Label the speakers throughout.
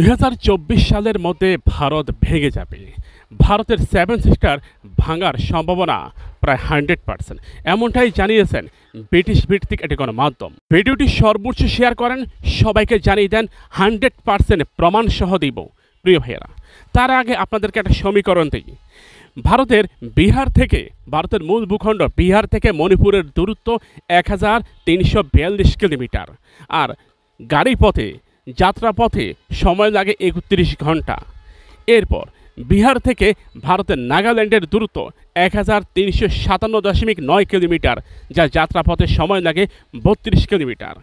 Speaker 1: দুই সালের মধ্যে ভারত ভেঙে যাবে ভারতের সেভেন সিস্টার ভাঙার সম্ভাবনা প্রায় হান্ড্রেড পার্সেন্ট এমনটাই জানিয়েছেন ব্রিটিশ ভিত্তিক একটি গণমাধ্যম ভিডিওটি সর্বোচ্চ শেয়ার করেন সবাইকে জানিয়ে দেন হান্ড্রেড পার্সেন্ট প্রমাণসহ দিব প্রিয় ভাইয়েরা তার আগে আপনাদেরকে একটা সমীকরণ দিই ভারতের বিহার থেকে ভারতের মূল ভূখণ্ড বিহার থেকে মণিপুরের দূরত্ব এক হাজার তিনশো বিয়াল্লিশ কিলোমিটার আর গাড়ি পথে যাত্রাপথে সময় লাগে একত্রিশ ঘন্টা এরপর বিহার থেকে ভারতের নাগাল্যান্ডের দূরত্ব এক হাজার তিনশো সাতান্ন দশমিক নয় কিলোমিটার যা যাত্রাপথে সময় লাগে বত্রিশ কিলোমিটার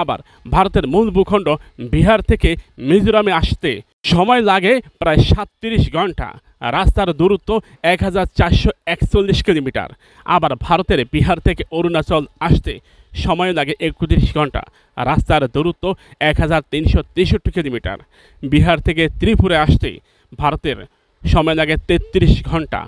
Speaker 1: আবার ভারতের মূল ভূখণ্ড বিহার থেকে মিজোরামে আসতে সময় লাগে প্রায় সাতত্রিশ ঘন্টা রাস্তার দূরত্ব এক হাজার চারশো একচল্লিশ কিলোমিটার আবার ভারতের বিহার থেকে অরুণাচল আসতে সময় লাগে একত্রিশ ঘন্টা রাস্তার দূরত্ব এক হাজার তিনশো তেষট্টি কিলোমিটার বিহার থেকে ত্রিপুরে আসতে ভারতের সময় লাগে তেত্রিশ ঘন্টা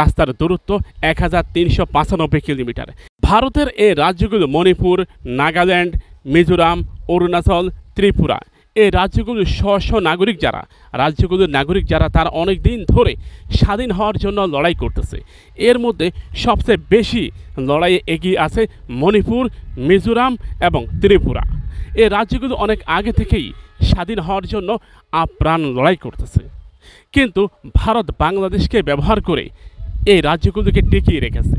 Speaker 1: রাস্তার দূরত্ব এক হাজার তিনশো পাঁচানব্বই কিলোমিটার ভারতের এই রাজ্যগুলো মণিপুর নাগাল্যান্ড মিজোরাম অরুণাচল ত্রিপুরা এই রাজ্যগুলির স্ব স্ব নাগরিক যারা রাজ্যগুলির নাগরিক যারা তারা অনেক দিন ধরে স্বাধীন হওয়ার জন্য লড়াই করতেছে এর মধ্যে সবচেয়ে বেশি লড়াইয়ে এগিয়ে আছে মণিপুর মিজোরাম এবং ত্রিপুরা এই রাজ্যগুলো অনেক আগে থেকেই স্বাধীন হওয়ার জন্য আপ্রাণ লড়াই করতেছে কিন্তু ভারত বাংলাদেশকে ব্যবহার করে এই রাজ্যগুলোকে টিকিয়ে রেখেছে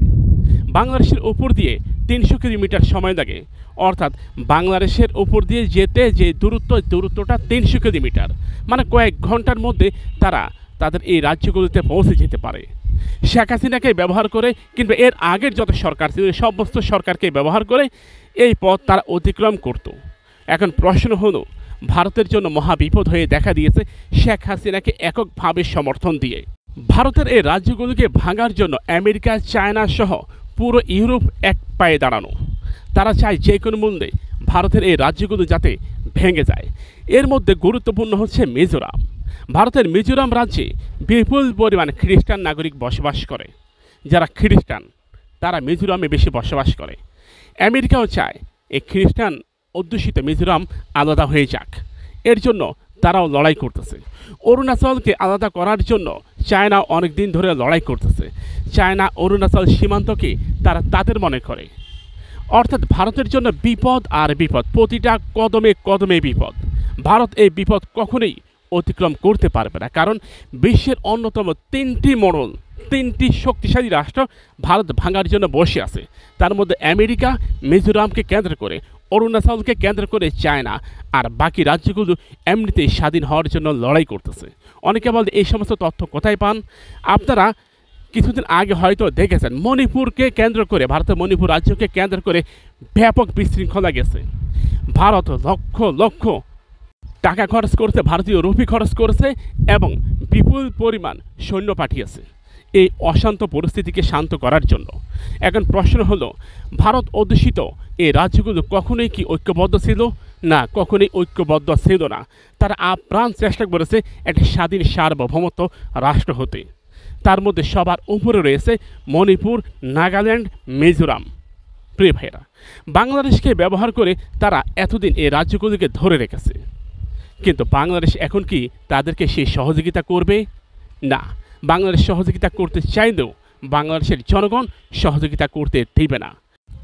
Speaker 1: বাংলাদেশের ওপর দিয়ে তিনশো কিলোমিটার সময় লাগে অর্থাৎ বাংলাদেশের ওপর দিয়ে যেতে যে দূরত্ব দূরত্বটা তিনশো কিলোমিটার মানে কয়েক ঘন্টার মধ্যে তারা তাদের এই রাজ্যগুলিতে পৌঁছে যেতে পারে শেখ হাসিনাকে ব্যবহার করে কিন্তু এর আগের যত সরকার ছিল সমস্ত সরকারকে ব্যবহার করে এই পথ তারা অতিক্রম করত এখন প্রশ্ন হলো ভারতের জন্য মহাবিপদ হয়ে দেখা দিয়েছে শেখ হাসিনাকে এককভাবে সমর্থন দিয়ে ভারতের এই রাজ্যগুলোকে ভাঙার জন্য আমেরিকা চায়না সহ পুরো ইউরোপ এক পায়ে দাঁড়ানো তারা চায় যে কোনো মূল্যে ভারতের এই রাজ্যগুলো যাতে ভেঙে যায় এর মধ্যে গুরুত্বপূর্ণ হচ্ছে মিজোরাম ভারতের মিজোরাম রাজ্যে বিপুল পরিমাণে খ্রিস্টান নাগরিক বসবাস করে যারা খ্রিস্টান তারা মিজোরামে বেশি বসবাস করে আমেরিকাও চায় এই খ্রিস্টান অধ্যুষিত মিজোরাম আলাদা হয়ে যাক এর জন্য তারাও লড়াই করতেছে অরুণাচলকে আলাদা করার জন্য চায়না অনেক দিন ধরে লড়াই করতেছে চায়না অরুণাচল সীমান্তকে তারা তাদের মনে করে অর্থাৎ ভারতের জন্য বিপদ আর বিপদ প্রতিটা কদমে কদমে বিপদ ভারত এই বিপদ কখনোই অতিক্রম করতে পারবে না কারণ বিশ্বের অন্যতম তিনটি মরণ তিনটি শক্তিশালী রাষ্ট্র ভারত ভাঙার জন্য বসে আছে তার মধ্যে আমেরিকা মিজোরামকে কেন্দ্র করে অরুণাচলকে কেন্দ্র করে চায়না আর বাকি রাজ্যগুলো এমনিতেই স্বাধীন হওয়ার জন্য লড়াই করতেছে অনেকে বলতে এই সমস্ত তথ্য কোথায় পান আপনারা কিছুদিন আগে হয়তো দেখেছেন মণিপুরকে কেন্দ্র করে ভারতের মণিপুর রাজ্যকে কেন্দ্র করে ব্যাপক বিশৃঙ্খলা গেছে ভারত লক্ষ লক্ষ টাকা খরচ করছে ভারতীয় রুপি খরচ করেছে এবং বিপুল পরিমাণ সৈন্য পাঠিয়েছে এই অশান্ত পরিস্থিতিকে শান্ত করার জন্য এখন প্রশ্ন হলো ভারত অধ্যুষিত এই রাজ্যগুলো কখনোই কি ঐক্যবদ্ধ ছিল না কখনোই ঐক্যবদ্ধ ছিল না তারা আপ্রাণ চেষ্টা করেছে একটা স্বাধীন সার্বভৌমত্ব রাষ্ট্র হতে তার মধ্যে সবার উপরে রয়েছে মণিপুর নাগাল্যান্ড মিজোরাম প্রিয় ভাইরা বাংলাদেশকে ব্যবহার করে তারা এতদিন এই রাজ্যগুলিকে ধরে রেখেছে কিন্তু বাংলাদেশ এখন কি তাদেরকে সেই সহযোগিতা করবে না বাংলাদেশ সহযোগিতা করতে চাইলেও বাংলাদেশের জনগণ সহযোগিতা করতে দেবে না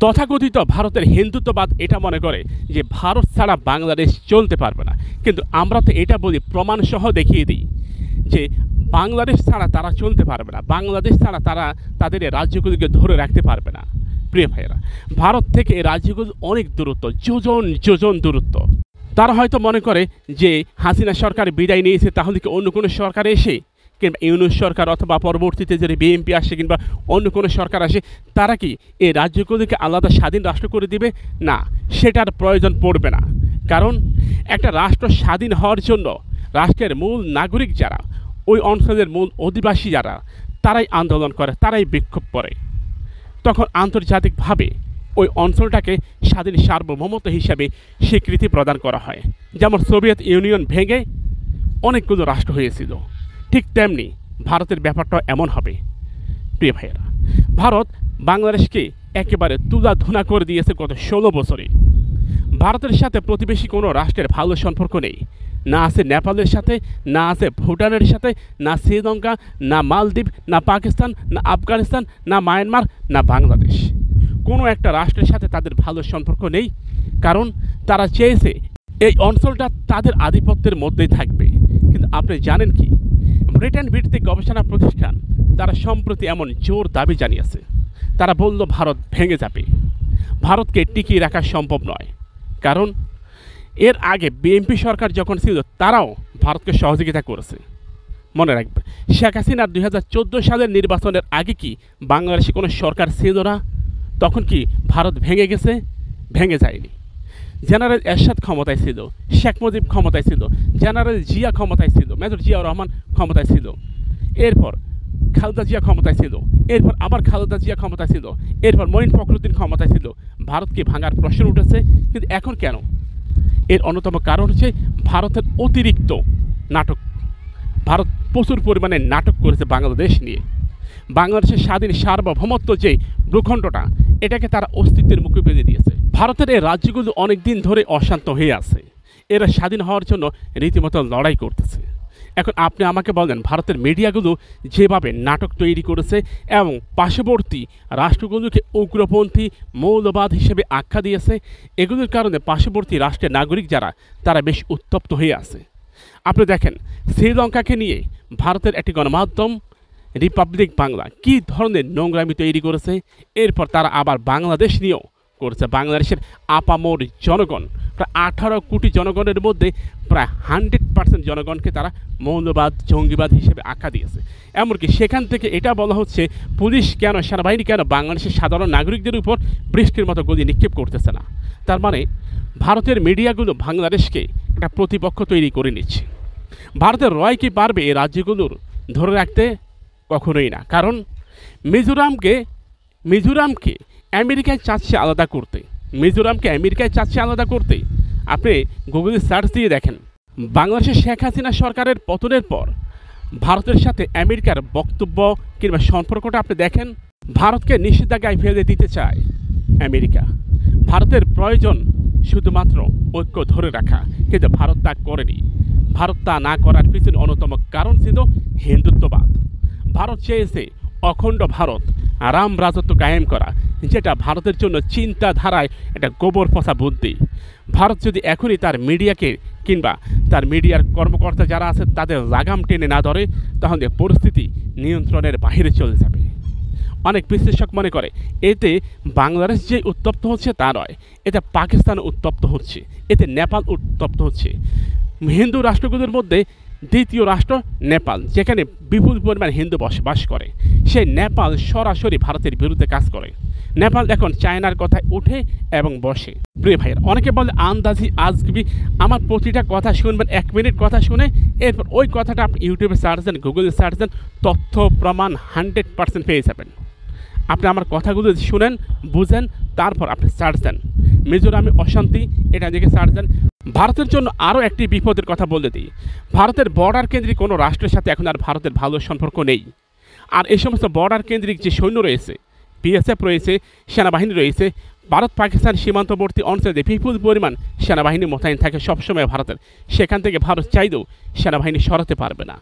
Speaker 1: তথাকথিত ভারতের হিন্দুত্ববাদ এটা মনে করে যে ভারত ছাড়া বাংলাদেশ চলতে পারবে না কিন্তু আমরা তো এটা বলি প্রমাণসহ দেখিয়ে দিই যে বাংলাদেশ ছাড়া তারা চলতে পারবে না বাংলাদেশ ছাড়া তারা তাদের রাজ্যগুলিকে ধরে রাখতে পারবে না প্রিয় ভাইয়েরা ভারত থেকে এই রাজ্যগুলি অনেক দূরত্ব যোজন যোজন দূরত্ব তারা হয়তো মনে করে যে হাসিনা সরকার বিদায় নিয়েছে তাহলে কি অন্য কোনো সরকার এসে কিংবা ইউনুস সরকার অথবা পরবর্তীতে যদি বিএনপি আসে কিংবা অন্য কোনো সরকার আসে তারা কি এই রাজ্যগুলিকে আলাদা স্বাধীন রাষ্ট্র করে দিবে না সেটার প্রয়োজন পড়বে না কারণ একটা রাষ্ট্র স্বাধীন হওয়ার জন্য রাষ্ট্রের মূল নাগরিক যারা ওই অঞ্চলের মূল অধিবাসী যারা তারাই আন্দোলন করে তারাই বিক্ষোভ করে তখন আন্তর্জাতিকভাবে ওই অঞ্চলটাকে স্বাধীন সার্বভৌমত্ব হিসাবে স্বীকৃতি প্রদান করা হয় যেমন সোভিয়েত ইউনিয়ন ভেঙে অনেকগুলো রাষ্ট্র হয়েছিল ঠিক তেমনি ভারতের ব্যাপারটাও এমন হবে প্রিয় ভাইয়েরা ভারত বাংলাদেশকে একেবারে তুলা ধুনা করে দিয়েছে গত ষোলো বছরে ভারতের সাথে প্রতিবেশী কোনো রাষ্ট্রের ভালো সম্পর্ক নেই না আছে নেপালের সাথে না আছে ভুটানের সাথে না শ্রীলঙ্কা না মালদ্বীপ না পাকিস্তান না আফগানিস্তান না মায়ানমার না বাংলাদেশ কোনো একটা রাষ্ট্রের সাথে তাদের ভালো সম্পর্ক নেই কারণ তারা চেয়েছে এই অঞ্চলটা তাদের আধিপত্যের মধ্যেই থাকবে কিন্তু আপনি জানেন কি ব্রিটেন ভিত্তিক গবেষণা প্রতিষ্ঠান তারা সম্প্রতি এমন জোর দাবি জানিয়েছে তারা বলল ভারত ভেঙে যাবে ভারতকে টিকিয়ে রাখা সম্ভব নয় কারণ এর আগে বিএনপি সরকার যখন ছিল তারাও ভারতকে সহযোগিতা করেছে মনে রাখবে শেখ হাসিনার দুই সালের নির্বাচনের আগে কি বাংলাদেশে কোনো সরকার ছিল না তখন কি ভারত ভেঙে গেছে ভেঙে যায়নি জেনারেল এরশাদ ক্ষমতায় ছিল শেখ মুজিব ক্ষমতায় ছিল জেনারেল জিয়া ক্ষমতায় ছিল মেজর জিয়া রহমান ক্ষমতায় ছিল এরপর খালেদা জিয়া ক্ষমতায় ছিল এরপর আবার খালেদা জিয়া ক্ষমতায় ছিল এরপর মঈন ফখরুদ্দিন ক্ষমতায় ছিল ভারতকে ভাঙার প্রশ্ন উঠেছে কিন্তু এখন কেন এর অন্যতম কারণ হচ্ছে ভারতের অতিরিক্ত নাটক ভারত প্রচুর পরিমাণে নাটক করেছে বাংলাদেশ নিয়ে বাংলাদেশের স্বাধীন সার্বভৌমত্ব যে ভূখণ্ডটা এটাকে তারা অস্তিত্বের মুখে বেঁধে দিয়েছে ভারতের এই রাজ্যগুলো অনেক দিন ধরে অশান্ত হয়ে আছে এরা স্বাধীন হওয়ার জন্য রীতিমতো লড়াই করতেছে এখন আপনি আমাকে বলেন ভারতের মিডিয়াগুলো যেভাবে নাটক তৈরি করেছে এবং পার্শ্ববর্তী রাষ্ট্রগুলোকে উগ্রপন্থী মৌলবাদ হিসেবে আখ্যা দিয়েছে এগুলোর কারণে পার্শ্ববর্তী রাষ্ট্রের নাগরিক যারা তারা বেশ উত্তপ্ত হয়ে আছে আপনি দেখেন শ্রীলঙ্কাকে নিয়ে ভারতের একটি গণমাধ্যম রিপাবলিক বাংলা কি ধরনের নোংরামি তৈরি করেছে এরপর তারা আবার বাংলাদেশ নিয়েও করছে বাংলাদেশের আপামোর জনগণ প্রায় আঠারো কোটি জনগণের মধ্যে প্রায় হান্ড্রেড পার্সেন্ট জনগণকে তারা মৌলবাদ জঙ্গিবাদ হিসেবে আঁকা দিয়েছে এমনকি সেখান থেকে এটা বলা হচ্ছে পুলিশ কেন সেনাবাহিনী কেন বাংলাদেশের সাধারণ নাগরিকদের উপর বৃষ্টির মতো গদি নিক্ষেপ করতেছে না তার মানে ভারতের মিডিয়াগুলো বাংলাদেশকে একটা প্রতিপক্ষ তৈরি করে নিচ্ছে ভারতের রয় কি পারবে এই রাজ্যগুলোর ধরে রাখতে কখনোই না কারণ মিজোরামকে মিজোরামকে আমেরিকায় চাচ্ছে আলাদা করতে মিজোরামকে আমেরিকায় চাচ্ছে আলাদা করতে আপনি গুগলে সার্চ দিয়ে দেখেন বাংলাদেশের শেখ হাসিনা সরকারের পতনের পর ভারতের সাথে আমেরিকার বক্তব্য কিংবা সম্পর্কটা আপনি দেখেন ভারতকে নিষেধাজ্ঞায় ফেলে দিতে চায় আমেরিকা ভারতের প্রয়োজন শুধুমাত্র ঐক্য ধরে রাখা কিন্তু ভারত তা করেনি ভারত তা না করার পিছনে অন্যতম কারণ ছিল হিন্দুত্ববাদ ভারত চেয়েছে অখণ্ড ভারত রাম রাজত্ব কায়েম করা যেটা ভারতের জন্য চিন্তাধারায় একটা গোবর পচা বুদ্ধি ভারত যদি এখনই তার মিডিয়াকে কিংবা তার মিডিয়ার কর্মকর্তা যারা আছে তাদের লাগাম টেনে না ধরে তাহলে পরিস্থিতি নিয়ন্ত্রণের বাহিরে চলে যাবে অনেক বিশ্লেষক মনে করে এতে বাংলাদেশ যে উত্তপ্ত হচ্ছে তা নয় এতে পাকিস্তান উত্তপ্ত হচ্ছে এতে নেপাল উত্তপ্ত হচ্ছে হিন্দু রাষ্ট্রগুলোর মধ্যে দ্বিতীয় রাষ্ট্র নেপাল যেখানে বিপুল পরিমাণ হিন্দু বসবাস করে সেই নেপাল সরাসরি ভারতের বিরুদ্ধে কাজ করে নেপাল এখন চায়নার কথায় উঠে এবং বসে প্রিয় ভাইয়ের অনেকে বলে আন্দাজি আজগবি আমার প্রতিটা কথা শুনবেন এক মিনিট কথা শুনে এরপর ওই কথাটা আপনি ইউটিউবে সার্চ দেন গুগলে সার্চ দেন তথ্য প্রমাণ হান্ড্রেড পার্সেন্ট পেয়ে যাবেন আপনি আমার কথাগুলো শুনেন বুঝেন তারপর আপনি সার্চ দেন মিজোরামে অশান্তি এটা দেখে সার্চ দেন ভারতের জন্য আরও একটি বিপদের কথা বলতে দিই ভারতের বর্ডার কেন্দ্রিক কোনো রাষ্ট্রের সাথে এখন আর ভারতের ভালো সম্পর্ক নেই আর এই সমস্ত বর্ডার কেন্দ্রিক যে সৈন্য রয়েছে বিএসএফ রয়েছে সেনাবাহিনী রয়েছে ভারত পাকিস্তান সীমান্তবর্তী অঞ্চলে বিপুল পরিমাণ সেনাবাহিনী মোতায়েন থাকে সবসময় ভারতের সেখান থেকে ভারত চাইলেও সেনাবাহিনী সরাতে পারবে না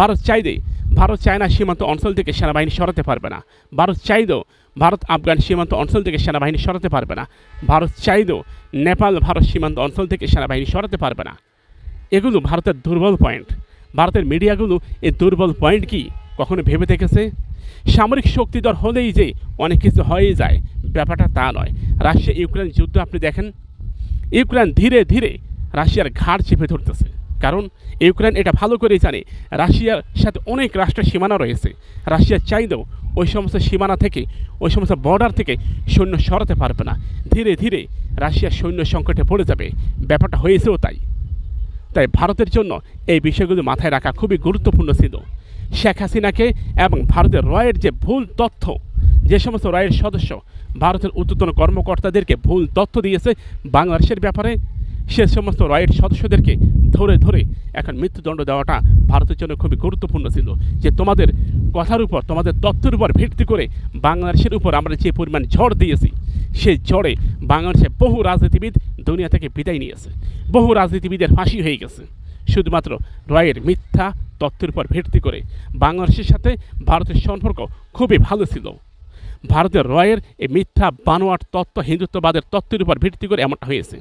Speaker 1: ভারত চাইলেই ভারত চায়না সীমান্ত অঞ্চল থেকে সেনাবাহিনী সরাতে পারবে না ভারত চাইলেও ভারত আফগান সীমান্ত অঞ্চল থেকে সেনাবাহিনী সরাতে পারবে না ভারত চাইলেও নেপাল ভারত সীমান্ত অঞ্চল থেকে সেনাবাহিনী সরাতে পারবে না এগুলো ভারতের দুর্বল পয়েন্ট ভারতের মিডিয়াগুলো এই দুর্বল পয়েন্ট কী কখনো ভেবে দেখেছে সামরিক শক্তিধর হলেই যে অনেক কিছু হয়ে যায় ব্যাপারটা তা নয় রাশিয়া ইউক্রেন যুদ্ধ আপনি দেখেন ইউক্রেন ধীরে ধীরে রাশিয়ার ঘাড় চেপে ধরতেছে কারণ ইউক্রেন এটা ভালো করেই জানে রাশিয়ার সাথে অনেক রাষ্ট্র সীমানা রয়েছে রাশিয়া চাইলেও ওই সমস্ত সীমানা থেকে ওই সমস্ত বর্ডার থেকে সৈন্য সরাতে পারবে না ধীরে ধীরে রাশিয়া সৈন্য সংকটে পড়ে যাবে ব্যাপারটা হয়েছেও তাই তাই ভারতের জন্য এই বিষয়গুলো মাথায় রাখা খুবই গুরুত্বপূর্ণ ছিল শেখ হাসিনাকে এবং ভারতের রয়ের যে ভুল তথ্য যে সমস্ত রয়ের সদস্য ভারতের উত্তরতন কর্মকর্তাদেরকে ভুল তথ্য দিয়েছে বাংলাদেশের ব্যাপারে সে সমস্ত রয়ের সদস্যদেরকে ধরে ধরে এখন মৃত্যুদণ্ড দেওয়াটা ভারতের জন্য খুবই গুরুত্বপূর্ণ ছিল যে তোমাদের কথার উপর তোমাদের তথ্যের উপর ভিত্তি করে বাংলাদেশের উপর আমরা যে পরিমাণ ঝড় দিয়েছি সেই ঝড়ে বাংলাদেশে বহু রাজনীতিবিদ দুনিয়া থেকে বিদায় নিয়েছে বহু রাজনীতিবিদের ফাঁসি হয়ে গেছে শুধুমাত্র রয়ের মিথ্যা তথ্যের উপর ভিত্তি করে বাংলাদেশের সাথে ভারতের সম্পর্ক খুবই ভালো ছিল ভারতের রয়ের এই মিথ্যা বানোয়ার তত্ত্ব হিন্দুত্ববাদের তত্ত্বের উপর ভিত্তি করে এমনটা হয়েছে